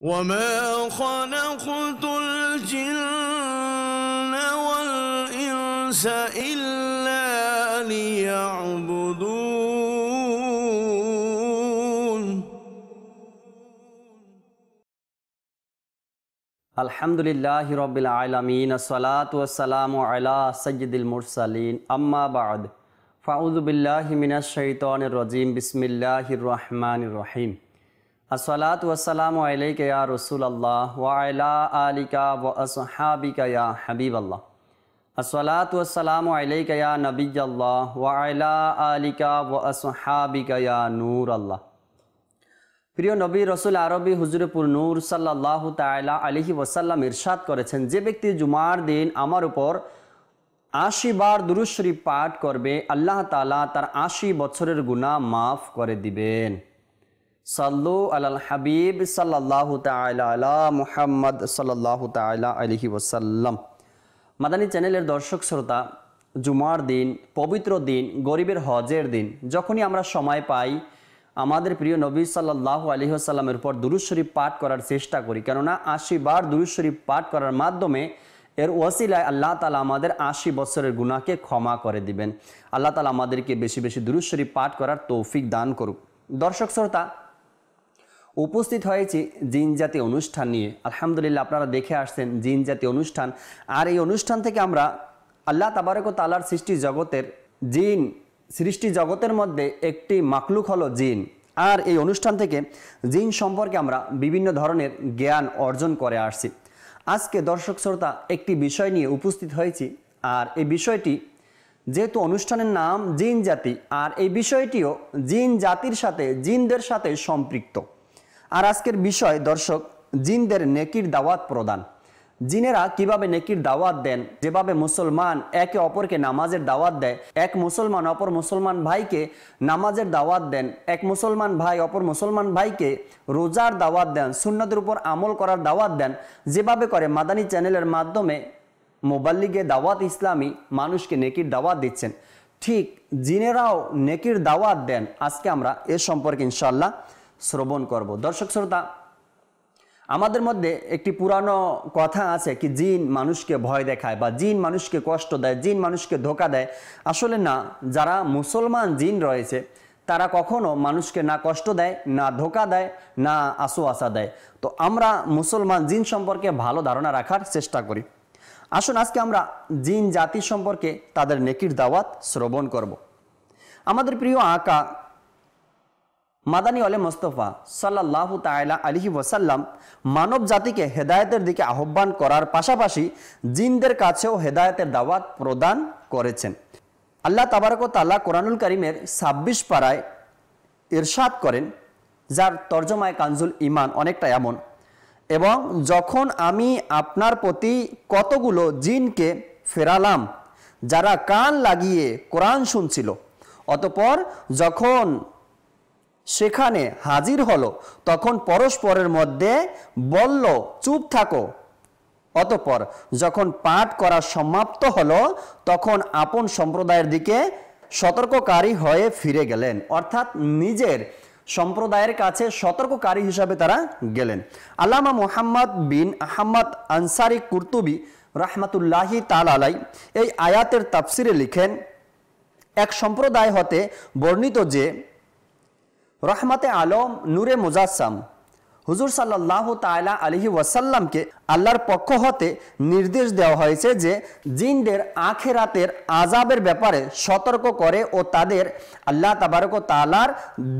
وما خلقت الجن والإنس إلا ليعبدون الحمد لله رب العالمين الصلاة والسلام على سيد المرسلين أما بعد فأعوذ بالله من الشيطان الرجيم بسم الله الرحمن الرحيم আসসালাত ওয়াসালাম আলাইকা রসুল আল্লাহ ওয়াইলা আলিকা ওয়াসহাবিকা ইয়া হাবিব আল্লাহ আসসালাত ওয়াসালাম আলাইকা ইয়া নবী আল্লাহ ওয়াইলা আলিকা ওয়াসহাবিকা ইয়া নূর আল্লাহ প্রিয় নবী রসুল আরবি হুজুরপুর নূর সাল্লাহ তাইলা আলিহি ওয়াসাল্লাম ইরশাদ করেছেন যে ব্যক্তি জুমার দিন আমার উপর আশি বার দুরুশ্রী পাঠ করবে আল্লাহ তালা তার আশি বছরের গুণা মাফ করে দিবেন সাল্লু আলাল হাবিব সাল্লাহ তালা মুহাম্মদ সাল্লাহ তালা আলহি ওসাল্লাম মাদানী চ্যানেলের দর্শক শ্রোতা জুমার দিন পবিত্র দিন গরিবের হজের দিন যখনই আমরা সময় পাই আমাদের প্রিয় নবী সাল্লাহ আলহি আসাল্লামের উপর দুরুশ্বরী পাঠ করার চেষ্টা করি কেননা আশি বার দুরুশ্বরীফ পাঠ করার মাধ্যমে এর ওয়াসিলায় আল্লাহ তালা আমাদের আশি বছরের গুণাকে ক্ষমা করে দিবেন আল্লাহ তালা আমাদেরকে বেশি বেশি দুরুশ্বরী পাঠ করার তৌফিক দান করুক দর্শক শ্রোতা উপস্থিত হয়েছি জিন জাতি অনুষ্ঠান নিয়ে আলহামদুলিল্লাহ আপনারা দেখে আসছেন জিন জাতি অনুষ্ঠান আর এই অনুষ্ঠান থেকে আমরা আল্লাহ তাবারক তালার সৃষ্টি জগতের জিন সৃষ্টি জগতের মধ্যে একটি মাকলুক হলো জিন আর এই অনুষ্ঠান থেকে জিন সম্পর্কে আমরা বিভিন্ন ধরনের জ্ঞান অর্জন করে আসছি আজকে দর্শক শ্রোতা একটি বিষয় নিয়ে উপস্থিত হয়েছি আর এই বিষয়টি যেহেতু অনুষ্ঠানের নাম জিন জাতি আর এই বিষয়টিও জিন জাতির সাথে জিনদের সাথে সম্পৃক্ত আর আজকের বিষয় দর্শক জিনদের নেকির দাওয়াত প্রদান জিনেরা কিভাবে নেকির দাওয়াত দেন যেভাবে মুসলমান একে অপরকে নামাজের দাওয়াত দেয় এক মুসলমান অপর মুসলমান ভাইকে নামাজের দাওয়াত দেন এক মুসলমান ভাই অপর মুসলমান ভাইকে রোজার দাওয়াত দেন সুন্নতের উপর আমল করার দাওয়াত দেন যেভাবে করে মাদানী চ্যানেলের মাধ্যমে মোবাল্লিগে দাওয়াত ইসলামী মানুষকে নেকির দাওয়াত দিচ্ছেন ঠিক জিনেরাও নেকির দাওয়াত দেন আজকে আমরা এ সম্পর্কে ইনশাল্লাহ শ্রবণ করব দর্শক শ্রোতা আমাদের মধ্যে একটি পুরানো কথা আছে কি জিন মানুষকে ভয় দেখায় বা জিন মানুষকে কষ্ট দেয় জিন মানুষকে ধোকা দেয় আসলে না যারা মুসলমান জিন রয়েছে তারা কখনো মানুষকে না কষ্ট দেয় না ধোকা দেয় না আসো আসা দেয় তো আমরা মুসলমান জিন সম্পর্কে ভালো ধারণা রাখার চেষ্টা করি আসুন আজকে আমরা জিন জাতি সম্পর্কে তাদের নেকির দাওয়াত শ্রবণ করব আমাদের প্রিয় আঁকা মাদানী আলে মোস্তফা সাল্লাহ তাইলা আলহি ওয়াসাল্লাম মানব জাতিকে হেদায়তের দিকে আহ্বান করার পাশাপাশি জিনদের কাছেও হেদায়তের দাওয়াত প্রদান করেছেন আল্লাহ তাবারক তাল্লাহ কোরআনুল করিমের ছাব্বিশ পাড়ায় ইরশাদ করেন যার তর্জমায় কানজুল ইমান অনেকটা এমন এবং যখন আমি আপনার প্রতি কতগুলো জিনকে ফেরালাম যারা কান লাগিয়ে কোরআন শুনছিল অতপর যখন সেখানে হাজির হলো তখন পরস্পরের মধ্যে বলল চুপ থাকো অতপর যখন পাঠ করা সমাপ্ত হলো তখন আপন সম্প্রদায়ের দিকে সতর্ককারী হয়ে ফিরে গেলেন অর্থাৎ নিজের সম্প্রদায়ের কাছে সতর্ককারী হিসাবে তারা গেলেন আল্লামা মোহাম্মদ বিন আহম্মদ আনসারি কুর্তুবি রাহমাতুল্লাহি তাল আলাই এই আয়াতের তাফসিরে লিখেন এক সম্প্রদায় হতে বর্ণিত যে রহমতে আলম নূরে মুজাসম হুজুর সাল্লাহ তালা আলহি ওয়াসাল্লামকে আল্লাহর পক্ষ হতে নির্দেশ দেওয়া হয়েছে যে জিনদের আখেরাতের আজাবের ব্যাপারে সতর্ক করে ও তাদের আল্লাহ তাবারক তালার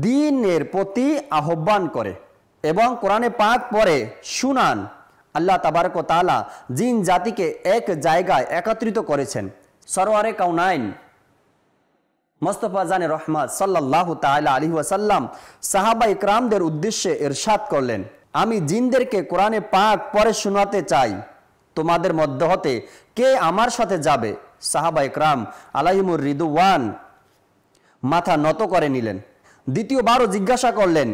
দিনের প্রতি আহ্বান করে এবং কোরআনে পাক পরে শুনান আল্লাহ তাবারক তালা জিন জাতিকে এক জায়গায় একত্রিত করেছেন সরোয়ারে কাউনাইন মোস্তফা জানে রহমান সাল্লাহ তালা আলী ওয়াসাল্লাম সাহাবা ইকরামদের উদ্দেশ্যে এরশাদ করলেন আমি জিনদেরকে কোরআনে পাক পরে শোনাতে চাই তোমাদের মধ্য হতে কে আমার সাথে যাবে সাহাবা ইকরাম আলাহিমুর রিদুওয়ান মাথা নত করে নিলেন দ্বিতীয়বারও জিজ্ঞাসা করলেন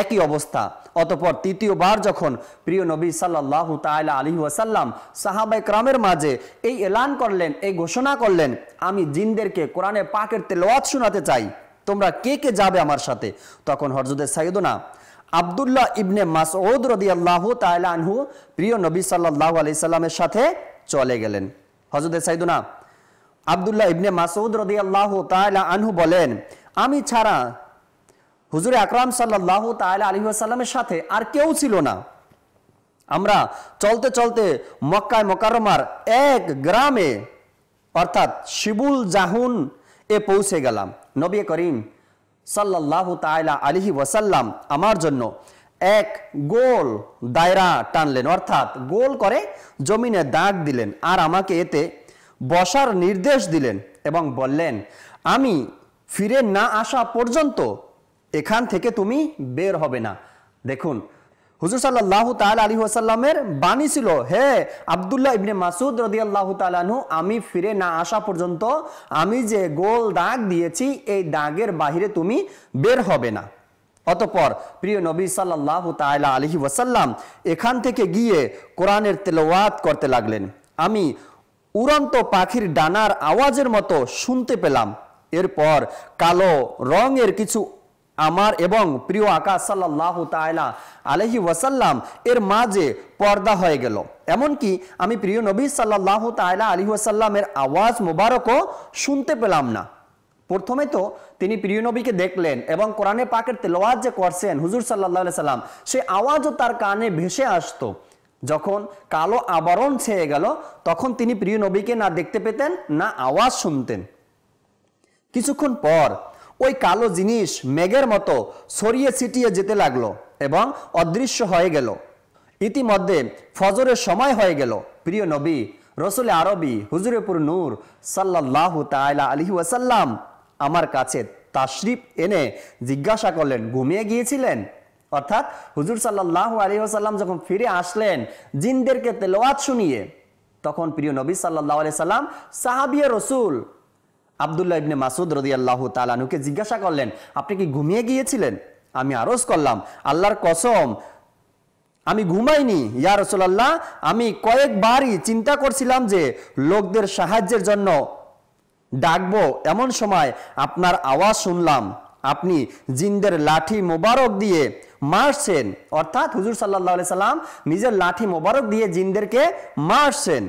একই অবস্থা অতপর তৃতীয়বার যখন প্রিয় নবী সাল্লাহ তাইলা আলী ওয়াসাল্লাম সাহাবাই ক্রামের মাঝে এই এলান করলেন এই ঘোষণা করলেন আমি জিনদেরকে কোরআনে পাকের তেলোয়াত শোনাতে চাই তোমরা কে কে যাবে আমার সাথে তখন হরজুদের সাইদনা আবদুল্লাহ ইবনে মাসউদ রদি আল্লাহ তাইলা আনহু প্রিয় নবী সাল্লাহ আলি সাল্লামের সাথে চলে গেলেন হজরত সাইদুনা আবদুল্লাহ ইবনে মাসউদ রদি আল্লাহ তাইলা আনহু বলেন আমি ছাড়া হুজুর আকরাম সাল্লাহ তাল আলী আসাল্লামের সাথে আর কেউ ছিল না আমরা চলতে চলতে মক্কায় মকারমার এক গ্রামে অর্থাৎ শিবুল জাহুন এ পৌঁছে গেলাম নবী করিম সাল্লাহ তাইলা আলিহি ওয়াসাল্লাম আমার জন্য এক গোল দায়রা টানলেন অর্থাৎ গোল করে জমিনে দাগ দিলেন আর আমাকে এতে বসার নির্দেশ দিলেন এবং বললেন আমি ফিরে না আসা পর্যন্ত এখান থেকে তুমি বের হবে না দেখুন হুজুর সাল্লাহ তাল আলী আসাল্লামের বাণী ছিল হে আবদুল্লাহ ইবনে মাসুদ রদি আল্লাহ তালু আমি ফিরে না আসা পর্যন্ত আমি যে গোল দাগ দিয়েছি এই দাগের বাহিরে তুমি বের হবে না অতপর প্রিয় নবী সাল্লাহ তাইলা আলহি ওয়াসাল্লাম এখান থেকে গিয়ে কোরআনের তেলাওয়াত করতে লাগলেন আমি উড়ন্ত পাখির ডানার আওয়াজের মতো শুনতে পেলাম এরপর কালো রঙের কিছু আমার এবং প্রিয় আকাশ সাল্লাহ তাইলা আলহি ওয়াসাল্লাম এর মাঝে পর্দা হয়ে গেল এমনকি আমি প্রিয় নবী সাল্লাহ তাইলা আলহি ওয়াসাল্লামের আওয়াজ মোবারকও শুনতে পেলাম না প্রথমে তো তিনি প্রিয় নবীকে দেখলেন এবং কোরআনে পাকের তেলোয়াজ যে করছেন হুজুর সাল্লাহ সাল্লাম সে আওয়াজও তার কানে ভেসে আসতো যখন কালো আবরণ ছেয়ে গেল তখন তিনি প্রিয় নবীকে না দেখতে পেতেন না আওয়াজ শুনতেন কিছুক্ষণ পর ওই কালো জিনিস মেঘের মতো ছড়িয়ে ছিটিয়ে যেতে লাগলো এবং অদৃশ্য হয়ে গেল ইতিমধ্যে ফজরের সময় হয়ে গেল প্রিয় নবী রসুল আরবি হুজুরেপুর নূর সাল্লাহ তাইলা আলহি ওয়াসাল্লাম আমার কাছে তাশরিফ এনে জিজ্ঞাসা করলেন ঘুমিয়ে গিয়েছিলেন অর্থাৎ হুজুর সাল্লাহ আলী ওসাল্লাম যখন ফিরে আসলেন জিনদেরকে তেলোয়াত শুনিয়ে তখন প্রিয় নবী সাল্লাহ আলিয়া সাল্লাম সাহাবিয়া রসুল আবদুল্লাহ ইবনে মাসুদ রদি আল্লাহ তালানুকে জিজ্ঞাসা করলেন আপনি কি ঘুমিয়ে গিয়েছিলেন আমি আরজ করলাম আল্লাহর কসম আমি ঘুমাইনি ইয়া রসোল্লাহ আমি কয়েকবারই চিন্তা করছিলাম যে লোকদের সাহায্যের জন্য ডাকবো এমন সময় আপনার আওয়াজ শুনলাম আপনি জিন্দের লাঠি মোবারক দিয়ে মারছেন অর্থাৎ হুজুর সাল্লাহ সাল্লাম নিজের লাঠি মোবারক দিয়ে জিন্দেরকে মারছেন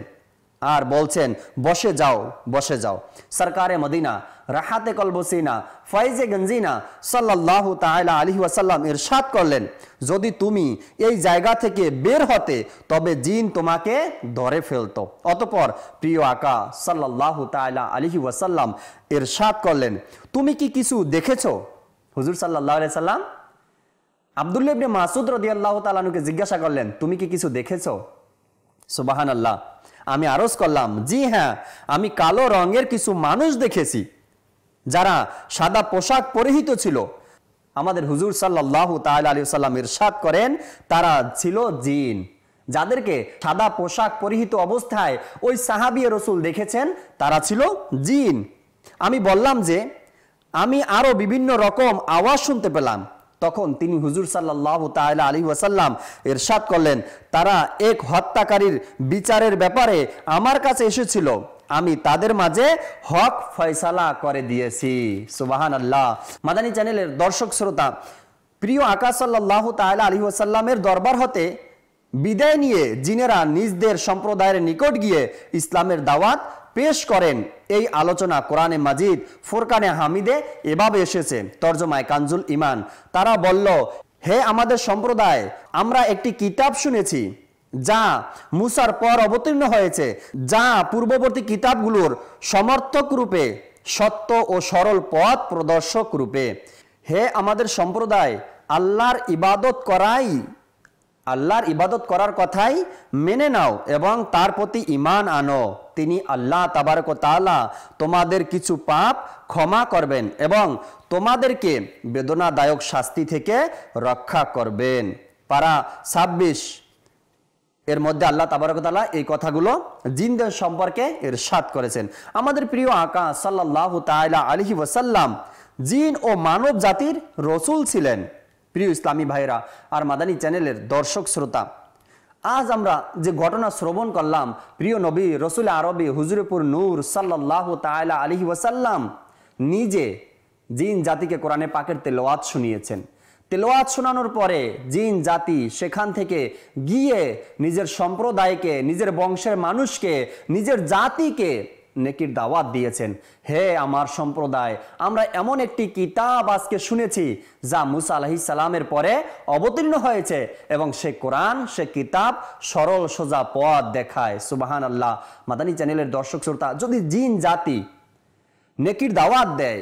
আর বলছেন বসে যাও বসে যাও সরকারে মদিনা রাহাতে কলবসিনা ফয়েজে গঞ্জিনা সাল্লাহ তাহলে আলী ওয়াসাল্লাম ইরশাদ করলেন যদি তুমি এই জায়গা থেকে বের হতে তবে জিন তোমাকে ধরে ফেলত অতপর প্রিয় আকা সাল্লাহ তাহলা আলী ওয়াসাল্লাম ইরশাদ করলেন তুমি কি কিছু দেখেছ হুজুর সাল্লাহ সাল্লাম আবদুল্লাবনে মাসুদ রদিয়াল্লাহ তালুকে জিজ্ঞাসা করলেন তুমি কি কিছু দেখেছ সুবাহান আল্লাহ আমি আরজ করলাম জি হ্যাঁ আমি কালো রঙের কিছু মানুষ দেখেছি যারা সাদা পোশাক পরিহিত ছিল আমাদের হুজুর সাল্লাহ তাল আলী সাল্লাম ইরশাদ করেন তারা ছিল জিন যাদেরকে সাদা পোশাক পরিহিত অবস্থায় ওই সাহাবি রসুল দেখেছেন তারা ছিল জিন আমি বললাম যে আমি আরও বিভিন্ন রকম আওয়াজ শুনতে পেলাম তখন তিনি হুজুর সাল্লাহ তাহলে আলী ওয়াসাল্লাম এরশাদ করলেন তারা এক হত্যাকারীর বিচারের ব্যাপারে আমার কাছে এসেছিল আমি তাদের মাঝে হক ফয়সালা করে দিয়েছি সুবাহান আল্লাহ মাদানী চ্যানেলের দর্শক শ্রোতা প্রিয় আকাশ সাল্লাহ তাহলে আলী ওয়াসাল্লামের দরবার হতে বিদায় নিয়ে জিনেরা নিজদের সম্প্রদায়ের নিকট গিয়ে ইসলামের দাওয়াত পেশ করেন এই আলোচনা কোরআনে মাজিদ ফোরকানে হামিদে এভাবে এসেছে তর্জমায় কানজুল ইমান তারা বলল হে আমাদের সম্প্রদায় আমরা একটি কিতাব শুনেছি যা মুসার পর অবতীর্ণ হয়েছে যা পূর্ববর্তী কিতাবগুলোর সমর্থক রূপে সত্য ও সরল পথ প্রদর্শক রূপে হে আমাদের সম্প্রদায় আল্লাহর ইবাদত করাই আল্লাহর ইবাদত করার কথাই মেনে নাও এবং তার প্রতি ইমান আনো তিনি আল্লাহ তাবারক তালা তোমাদের কিছু পাপ ক্ষমা করবেন এবং তোমাদেরকে বেদনাদায়ক শাস্তি থেকে রক্ষা করবেন পারা ছাব্বিশ এর মধ্যে আল্লাহ তালা এই কথাগুলো জিনদের সম্পর্কে এর সাত করেছেন আমাদের প্রিয় আকা সাল্লাহ তাইলা আলহি ওসাল্লাম জিন ও মানব জাতির রসুল ছিলেন প্রিয় ইসলামী ভাইরা আর মাদানী চ্যানেলের দর্শক শ্রোতা আজ আমরা যে ঘটনা শ্রবণ করলাম প্রিয় নবী রসুল আরবি হুজুরপুর নূর সাল্লাহ তালা আলি ওয়াসাল্লাম নিজে জিন জাতিকে কোরআনে পাকের তেলোয়াত শুনিয়েছেন তেলোয়াত শোনানোর পরে জিন জাতি সেখান থেকে গিয়ে নিজের সম্প্রদায়কে নিজের বংশের মানুষকে নিজের জাতিকে নেকির দাওয়াত দিয়েছেন হে আমার সম্প্রদায় আমরা এমন একটি কিতাব আজকে শুনেছি যা মুসা আলহি সালামের পরে অবতীর্ণ হয়েছে এবং সে কোরআন সে কিতাব সরল সোজা পথ দেখায় সুবাহান আল্লাহ মাদানী চ্যানেলের দর্শক শ্রোতা যদি জিন জাতি নেকির দাওয়াত দেয়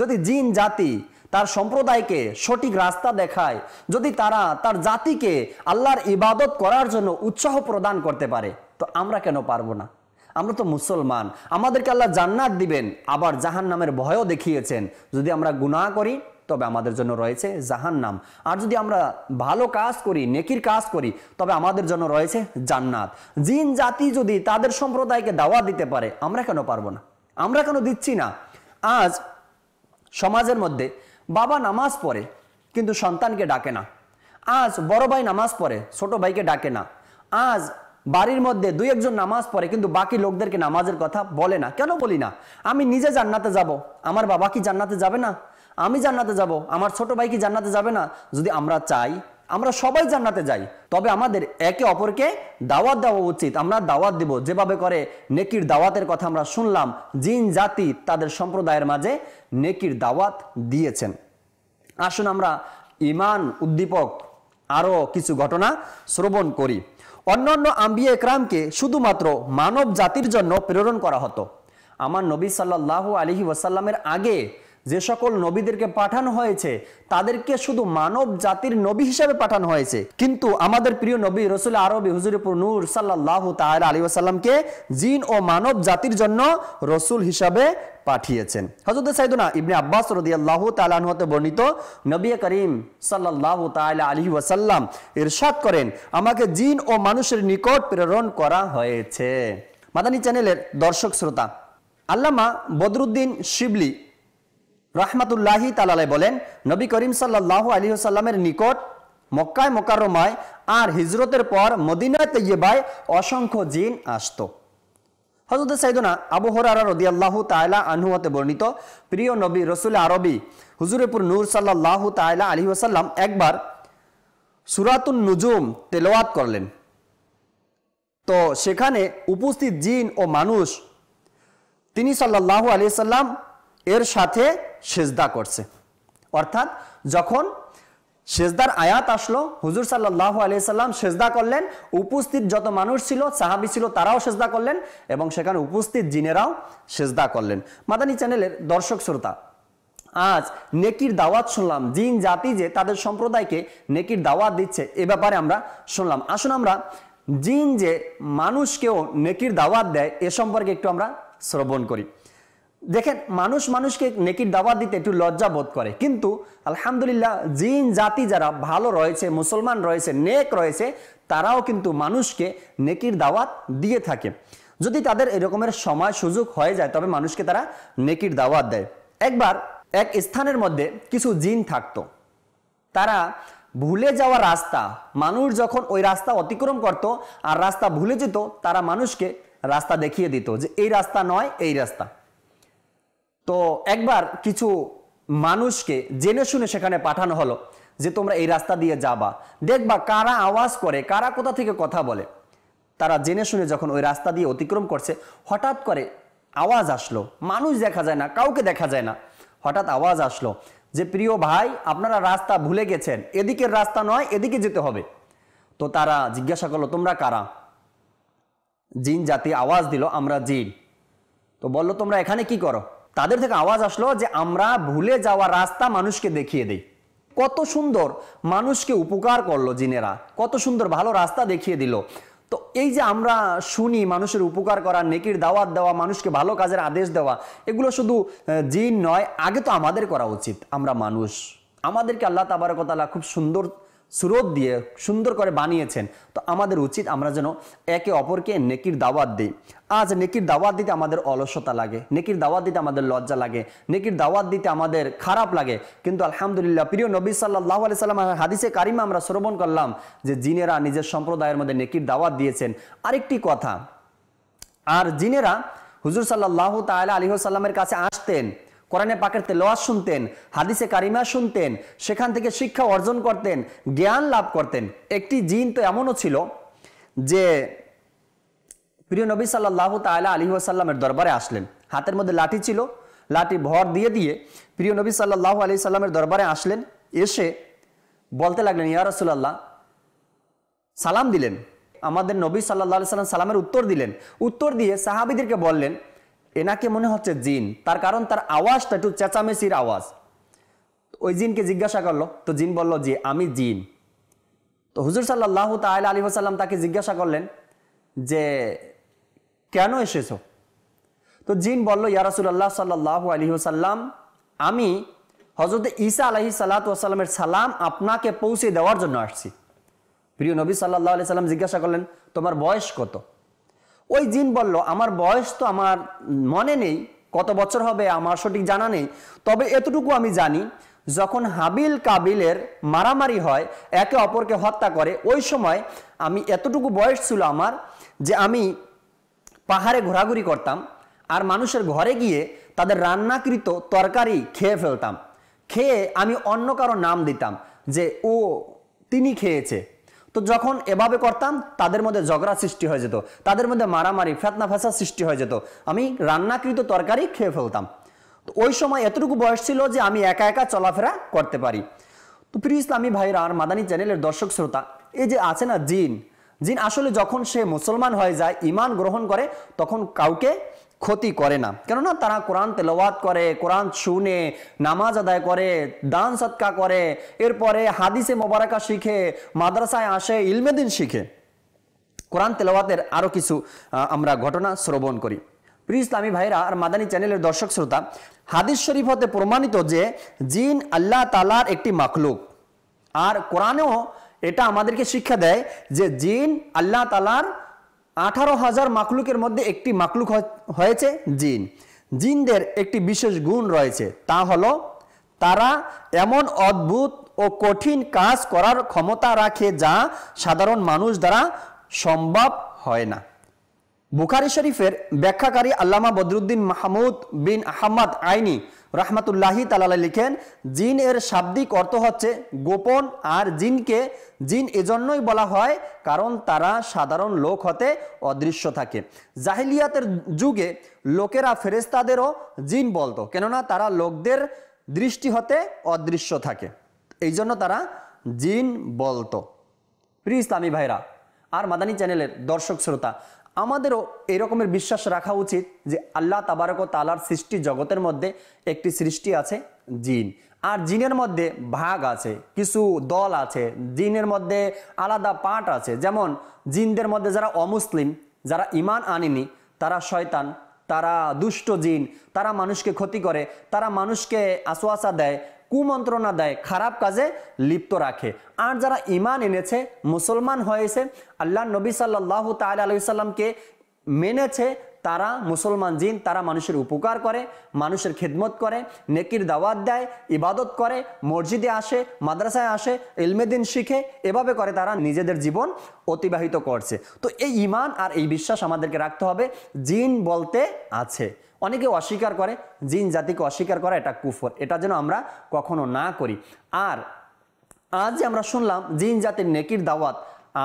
যদি জিন জাতি তার সম্প্রদায়কে সঠিক রাস্তা দেখায় যদি তারা তার জাতিকে আল্লাহর ইবাদত করার জন্য উৎসাহ প্রদান করতে পারে তো আমরা কেন পারবো না আমরা তো মুসলমান আমাদেরকে আল্লাহ জান্নাত দিবেন আবার জাহান নামের ভয়ও দেখিয়েছেন যদি আমরা গুনাহ করি তবে আমাদের জন্য রয়েছে জাহান নাম আর যদি আমরা ভালো কাজ করি নেকির কাজ করি তবে আমাদের জন্য রয়েছে জান্নাত জিন জাতি যদি তাদের সম্প্রদায়কে দাওয়া দিতে পারে আমরা কেন পারবো না আমরা কেন দিচ্ছি না আজ সমাজের মধ্যে বাবা নামাজ পড়ে কিন্তু সন্তানকে ডাকে না আজ বড় ভাই নামাজ পড়ে ছোট ভাইকে ডাকে না আজ বাড়ির মধ্যে দুই একজন নামাজ পড়ে কিন্তু বাকি লোকদেরকে নামাজের কথা বলে না কেন বলি না আমি নিজে জান্নাতে যাব। আমার বাবা কি জান্নাতে যাবে না আমি জান্নাতে যাব। আমার ছোট ভাই কি জান্নাতে যাবে না যদি আমরা চাই আমরা সবাই জান্নাতে যাই তবে আমাদের একে অপরকে দাওয়াত দেওয়া উচিত আমরা দাওয়াত দেব যেভাবে করে নেকির দাওয়াতের কথা আমরা শুনলাম জিন জাতি তাদের সম্প্রদায়ের মাঝে নেকির দাওয়াত দিয়েছেন আসুন আমরা ইমান উদ্দীপক আরও কিছু ঘটনা শ্রবণ করি অন্যান্য আম্বি একরামকে শুধুমাত্র মানব জাতির জন্য প্রেরণ করা হতো আমার নবী সাল্লাহ আলহি ওয়াসাল্লামের আগে যে সকল নবীদেরকে পাঠানো হয়েছে তাদেরকে শুধু মানব জাতির নবী হিসাবে পাঠানো হয়েছে কিন্তু আমাদের প্রিয় নবী রসুল আরবি হুজুরপুর নূর সাল্লাহ তাহর আলী আসাল্লামকে জিন ও মানব জাতির জন্য রসুল হিসাবে পাঠিয়েছেন হজরত সাইদুনা ইবনে আব্বাস রদিয়াল্লাহ তালাহতে বর্ণিত নবী করিম সাল্লাহ তালা আলী ওয়াসাল্লাম ইরশাদ করেন আমাকে জিন ও মানুষের নিকট প্রেরণ করা হয়েছে মাদানী চ্যানেলের দর্শক শ্রোতা আল্লামা বদরুদ্দিন শিবলি রহমাতুল্লাহি তালালাই বলেন নবী করিম সাল্লাহ আলী সাল্লামের নিকট মক্কায় মোকারমায় আর হিজরতের পর মদিনায় তৈবায় অসংখ্য জিন আসত হজরত সাইদুনা আবু হরারা রদি আল্লাহ তাইলা আনহুয়াতে বর্ণিত প্রিয় নবী রসুল আরবি হুজুরেপুর নূর সাল্লাহ তাইলা আলী ওসাল্লাম একবার সুরাতুন নুজুম তেলোয়াত করলেন তো সেখানে উপস্থিত জিন ও মানুষ তিনি সাল্লাহ আলি সাল্লাম এর সাথে সেজদা করছে অর্থাৎ যখন সেজদার আয়াত আসলো হুজুর সাল্লাহ আলিয়াল্লাম সেজদা করলেন উপস্থিত যত মানুষ ছিল সাহাবি ছিল তারাও সেজদা করলেন এবং সেখানে উপস্থিত জিনেরাও সেজদা করলেন মাদানী চ্যানেলের দর্শক শ্রোতা আজ নেকির দাওয়াত শুনলাম জিন জাতি যে তাদের সম্প্রদায়কে নেকির দাওয়াত দিচ্ছে এ ব্যাপারে আমরা শুনলাম আসুন আমরা জিন যে মানুষকেও নেকির দাওয়াত দেয় এ সম্পর্কে একটু আমরা শ্রবণ করি দেখেন মানুষ মানুষকে নেকির দাওয়া দিতে একটু লজ্জা বোধ করে কিন্তু আলহামদুলিল্লাহ জিন জাতি যারা ভালো রয়েছে মুসলমান রয়েছে নেক রয়েছে তারাও কিন্তু মানুষকে নেকির দাওয়াত দিয়ে থাকে যদি তাদের এরকমের সময় সুযোগ হয়ে যায় তবে মানুষকে তারা নেকির দাওয়াত দেয় একবার এক স্থানের মধ্যে কিছু জিন থাকতো তারা ভুলে যাওয়া রাস্তা মানুষ যখন ওই রাস্তা অতিক্রম করত আর রাস্তা ভুলে যেত তারা মানুষকে রাস্তা দেখিয়ে দিত যে এই রাস্তা নয় এই রাস্তা তো একবার কিছু মানুষকে জেনে শুনে সেখানে পাঠানো হলো যে তোমরা এই রাস্তা দিয়ে যাবা দেখবা কারা আওয়াজ করে কারা কোথা থেকে কথা বলে তারা জেনে শুনে যখন ওই রাস্তা দিয়ে অতিক্রম করছে হঠাৎ করে আওয়াজ আসলো মানুষ দেখা যায় না কাউকে দেখা যায় না হঠাৎ আওয়াজ আসলো যে প্রিয় ভাই আপনারা রাস্তা ভুলে গেছেন এদিকের রাস্তা নয় এদিকে যেতে হবে তো তারা জিজ্ঞাসা করলো তোমরা কারা জিন জাতি আওয়াজ দিল আমরা জিন তো বললো তোমরা এখানে কি করো তাদের থেকে আওয়াজ আসলো যে আমরা ভুলে যাওয়া রাস্তা মানুষকে দেখিয়ে দিই কত সুন্দর মানুষকে উপকার করলো জিনেরা কত সুন্দর ভালো রাস্তা দেখিয়ে দিল তো এই যে আমরা শুনি মানুষের উপকার করা নেকির দাওয়াত দেওয়া মানুষকে ভালো কাজের আদেশ দেওয়া এগুলো শুধু জিন নয় আগে তো আমাদের করা উচিত আমরা মানুষ আমাদেরকে আল্লাহ তাবারকতালা খুব সুন্দর সুরত দিয়ে সুন্দর করে বানিয়েছেন তো আমাদের উচিত আমরা যেন একে অপরকে নেকির দাওয়াত দিই আজ নেকির দাওয়াত দিতে আমাদের অলসতা লাগে নেকির দাওয়াত দিতে আমাদের লজ্জা লাগে নেকির দাওয়াত দিতে আমাদের খারাপ লাগে কিন্তু আলহামদুলিল্লাহ প্রিয় নবী সাল্লাহ আলি সাল্লাম হাদিসে কারিমা আমরা শ্রবণ করলাম যে জিনেরা নিজের সম্প্রদায়ের মধ্যে নেকির দাওয়াত দিয়েছেন আরেকটি কথা আর জিনেরা হুজুর সাল্লাহ তাহলে আলিহ সাল্লামের কাছে আসতেন কোরআনে পাকের তেলোয়াজ শুনতেন হাদিসে কারিমা শুনতেন সেখান থেকে শিক্ষা অর্জন করতেন জ্ঞান লাভ করতেন একটি জিন তো এমনও ছিল যে প্রিয় নবী সাল্লাহ তালা আলী আসাল্লামের দরবারে আসলেন হাতের মধ্যে লাঠি ছিল লাঠি ভর দিয়ে দিয়ে প্রিয় নবী সাল্লাহ আলি সাল্লামের দরবারে আসলেন এসে বলতে লাগলেন ইয়া রসুল্লাহ সালাম দিলেন আমাদের নবী সাল্লাহ আলি সাল্লাম সালামের উত্তর দিলেন উত্তর দিয়ে সাহাবিদেরকে বললেন এনাকে মনে হচ্ছে জিন তার কারণ তার আওয়াজটা একটু চেঁচামেচির আওয়াজ ওই জিনকে জিজ্ঞাসা করলো তো জিন বলল যে আমি জিন তো হুজুর সাল্লাহ তাল আলী আসাল্লাম তাকে জিজ্ঞাসা করলেন যে কেন এসেছো তো জিন বলল আল্লাহ সাল্লাহ আলী সাল্লাম আমি হজরত ঈসা আলহি সাল্লামের সালাম আপনাকে পৌঁছে দেওয়ার জন্য আসছি প্রিয় নবী সাল্লাহ আলি সাল্লাম জিজ্ঞাসা করলেন তোমার বয়স কত ওই জিন বলল আমার বয়স তো আমার মনে নেই কত বছর হবে আমার সঠিক জানা নেই তবে এতটুকু আমি জানি যখন হাবিল কাবিলের মারামারি হয় একে অপরকে হত্যা করে ওই সময় আমি এতটুকু বয়স ছিল আমার যে আমি পাহাড়ে ঘোরাঘুরি করতাম আর মানুষের ঘরে গিয়ে তাদের রান্নাকৃত তরকারি খেয়ে ফেলতাম খেয়ে আমি অন্য কারো নাম দিতাম যে ও তিনি খেয়েছে তো যখন এভাবে করতাম তাদের মধ্যে ঝগড়া সৃষ্টি হয়ে যেত তাদের মধ্যে মারামারি ফেতনা ফেসা সৃষ্টি হয়ে যেত আমি রান্নাকৃত তরকারি খেয়ে ফেলতাম তো ওই সময় এতটুকু বয়স ছিল যে আমি একা একা চলাফেরা করতে পারি তো প্রিয় ইসলামী ভাইরা আর মাদানী চ্যানেলের দর্শক শ্রোতা এই যে আছে না জিন জিন আসলে যখন সে মুসলমান হয়ে যায় ইমান গ্রহণ করে তখন কাউকে ক্ষতি করে না কেননা তারা কোরআন তেলাওয়াত করে কোরআন শুনে নামাজ আদায় করে দান সৎকা করে এরপরে হাদিসে মোবারকা শিখে মাদ্রাসায় আসে ইলমেদিন শিখে কোরআন তেলাওয়াতের আরও কিছু আমরা ঘটনা শ্রবণ করি প্রিয় ইসলামী ভাইরা আর মাদানী চ্যানেলের দর্শক শ্রোতা হাদিস শরীফ হতে প্রমাণিত যে জিন আল্লাহ তালার একটি মাখলুক আর কোরআনেও এটা আমাদেরকে শিক্ষা দেয় যে জিন আল্লাহ তালার আঠারো হাজার মাকলুকের মধ্যে একটি মাকলুক হয়েছে জিন জিনদের একটি বিশেষ গুণ রয়েছে তা হলো তারা এমন অদ্ভুত ও কঠিন কাজ করার ক্ষমতা রাখে যা সাধারণ মানুষ দ্বারা সম্ভব হয় না বুখারি শরীফের ব্যাখ্যাকারী আল্লামা বদরুদ্দিন মাহমুদ বিন আহমদ আইনি রাহমাতুল্লাহি তালালা লিখেন জিন এর শাব্দিক অর্থ হচ্ছে গোপন আর জিনকে জিন এজন্যই বলা হয় কারণ তারা সাধারণ লোক হতে অদৃশ্য থাকে জাহিলিয়াতের যুগে লোকেরা ফেরেস্তাদেরও জিন বলতো কেননা তারা লোকদের দৃষ্টি হতে অদৃশ্য থাকে এই জন্য তারা জিন বলতো প্রিয় ইসলামী ভাইরা আর মাদানী চ্যানেলের দর্শক শ্রোতা আমাদেরও এরকমের বিশ্বাস রাখা উচিত যে আল্লাহ তাবারক তালার সৃষ্টি জগতের মধ্যে একটি সৃষ্টি আছে জিন আর জিনের মধ্যে ভাগ আছে কিছু দল আছে জিনের মধ্যে আলাদা পার্ট আছে যেমন জিনদের মধ্যে যারা অমুসলিম যারা ইমান আনেনি তারা শয়তান তারা দুষ্ট জিন তারা মানুষকে ক্ষতি করে তারা মানুষকে আশোয়াশা দেয় কুমন্ত্রণা দেয় খারাপ কাজে লিপ্ত রাখে আর যারা ইমান এনেছে মুসলমান হয়েছে আল্লাহ নবী সাল্লাহ তাল আলাইসাল্লামকে মেনেছে তারা মুসলমান জিন তারা মানুষের উপকার করে মানুষের খেদমত করে নেকির দাওয়াত দেয় ইবাদত করে মসজিদে আসে মাদ্রাসায় আসে এলমেদিন শিখে এভাবে করে তারা নিজেদের জীবন অতিবাহিত করছে তো এই ইমান আর এই বিশ্বাস আমাদেরকে রাখতে হবে জিন বলতে আছে অনেকে অস্বীকার করে জিন জাতিকে অস্বীকার করা এটা কুফর এটা যেন আমরা কখনো না করি আর আজ আমরা শুনলাম জিন জাতির নেকির দাওয়াত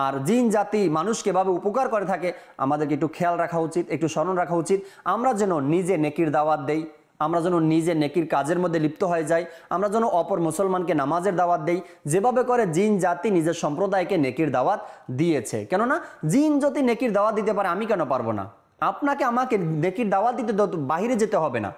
আর জিন জাতি মানুষকে ভাবে উপকার করে থাকে আমাদেরকে একটু খেয়াল রাখা উচিত একটু স্মরণ রাখা উচিত আমরা যেন নিজে নেকির দাওয়াত দেই আমরা যেন নিজে নেকির কাজের মধ্যে লিপ্ত হয়ে যাই আমরা যেন অপর মুসলমানকে নামাজের দাওয়াত দেই যেভাবে করে জিন জাতি নিজের সম্প্রদায়কে নেকির দাওয়াত দিয়েছে কেননা জিন যদি নেকির দাওয়াত দিতে পারে আমি কেন পারবো না আপনাকে আমাকে নেকির দাওয়াত দিতে বাহিরে যেতে হবে না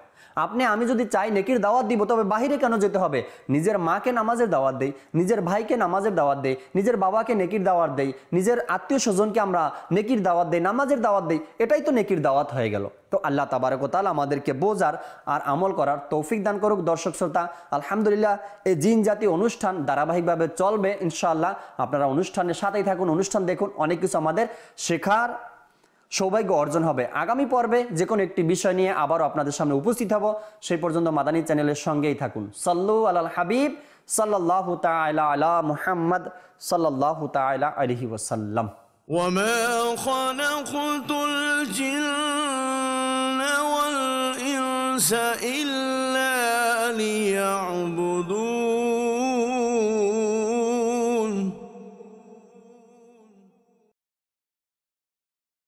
আপনি আমি যদি চাই নেকির দাওয়াত দিব তবে বাহিরে কেন যেতে হবে নিজের মাকে নামাজের দাওয়াত দেই নিজের ভাইকে নামাজের দাওয়াত দেই নিজের বাবাকে নেকির দাওয়াত দেই নিজের আত্মীয় স্বজনকে আমরা নেকির দাওয়াত দেই নামাজের দাওয়াত দেই এটাই তো নেকির দাওয়াত হয়ে গেল তো আল্লাহ তাবারকতাল আমাদেরকে বোঝার আর আমল করার তৌফিক দান করুক দর্শক শ্রোতা আলহামদুলিল্লাহ এই জিন জাতি অনুষ্ঠান ধারাবাহিকভাবে চলবে ইনশাআল্লাহ আপনারা অনুষ্ঠানের সাথেই থাকুন অনুষ্ঠান দেখুন অনেক কিছু আমাদের শেখার সৌভাগ্য অর্জন হবে আগামী পর্বে যে কোনো একটি বিষয় নিয়ে আবারও আপনাদের সামনে উপস্থিত হব সেই পর্যন্ত মাদানী চ্যানেলের সঙ্গেই থাকুন সাল্লু আলাল হাবিব সাল্লাহ তাইলা আলা মুহাম্মদ সাল্লাহ তাইলা আলহি ওসাল্লাম وما خلقت الجن والإنس إلا